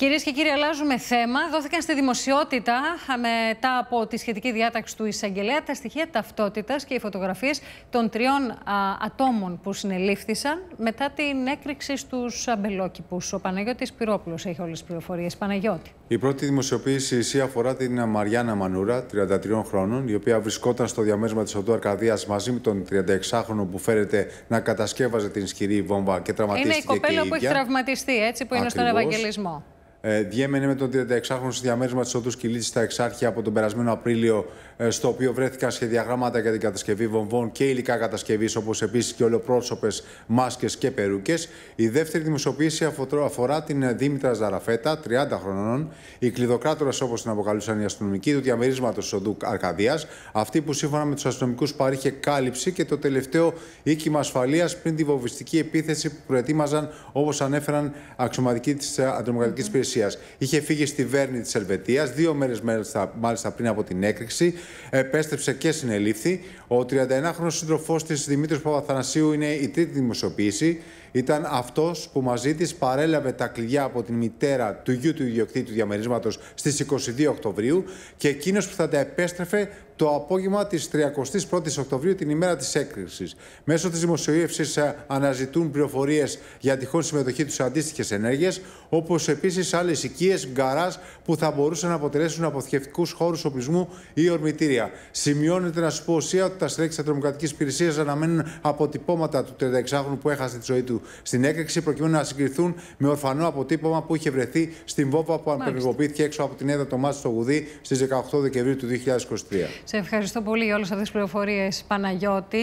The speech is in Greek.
Κυρίες και κύριοι, αλλάζουμε θέμα. Δόθηκαν στη δημοσιότητα μετά από τη σχετική διάταξη του εισαγγελέα τα στοιχεία ταυτότητας και οι φωτογραφίες των τριών ατόμων που συνελήφθησαν μετά την έκρηξη στους αμπελόκηπους. Ο Παναγιώτης Πυρόπουλος έχει όλες τις πληροφορίες. Παναγιώτη. Η πρώτη δημοσιοποίηση εσύ αφορά την Μαριάννα Μανούρα, 33 χρόνων, η οποία βρισκόταν στο διαμέσμα της οδού Αρκαδίας μαζί με τον 36χρονο που φέρεται να κατασκεύαζε την ισχυρή βόμβα και τραυματίστηκε. Είναι η κοπέλα που έχει τραυματιστεί, έτσι, που είναι στον Ευαγγελισμό ε, διέμενε με τον 36χρονο διαμέρισμα της οδού Κυλίτση στα Εξάρχεια από τον περασμένο Απρίλιο, ε, στο οποίο βρέθηκαν σχεδιαγράμματα για την κατασκευή βομβών και υλικά κατασκευής, όπως επίσης και ολοπρόσωπες μάσκες και περούκες. Η δεύτερη δημοσιοποίηση αφορά την Δήμητρα Ζαραφέτα, 30 χρονών, η κλειδοκράτορα, όπως την αποκαλούσαν οι αστυνομικοί, του διαμερίσματος της οδού Αρκαδίας, αυτή που σύμφωνα με τους αστυνομικούς παρήχε κάλυψη και το τελευταίο οίκημα ασφαλείας πριν τη βομβιστική επίθεση που προετοίμαζαν, όπως ανέφεραν αξιωματικοί της ε, Αντρομοκρατική Υπηρεσία είχε φύγει στη Βέρνη της Ελβετίας, δύο μέρες μάλιστα πριν από την έκρηξη. Επέστρεψε και συνελήφθη. Ο 31χρονο σύντροφός της Δημήτρης Παπαθανασίου είναι η τρίτη δημοσιοποίηση ήταν αυτός που μαζί της παρέλαβε τα κλειδιά από την μητέρα του γιου του ιδιοκτήτη διαμερίσματος στις 22 Οκτωβρίου και εκείνος που θα τα επέστρεφε το απόγευμα της 31η Οκτωβρίου, την ημέρα της έκρηξης. Μέσω της δημοσιοίευση ε, αναζητούν πληροφορίες για τυχόν συμμετοχή τους σε αντίστοιχες ενέργειες, όπως επίσης άλλες οικίες, γκαρά που θα μπορούσαν να αποτελέσουν αποθηκευτικούς χώρους οπλισμού ή ορμητήρια. Σημειώνεται να σου πω ουσία ότι τα στελέχη τη ατρομοκρατική υπηρεσίας αναμένουν αποτυπώματα του 36χρονου που έχασε τη ζωή του στην έκρηξη, προκειμένου να συγκριθούν με ορφανό αποτύπωμα που είχε βρεθεί στην ΒόΠΑ που απενεργοποιήθηκε έξω από την έδρα των Μάτσων στο Γουδί στι 18 Δεκεμβρίου του 2023. Σε ευχαριστώ πολύ για όλες αυτές τις πληροφορίες, Παναγιώτη.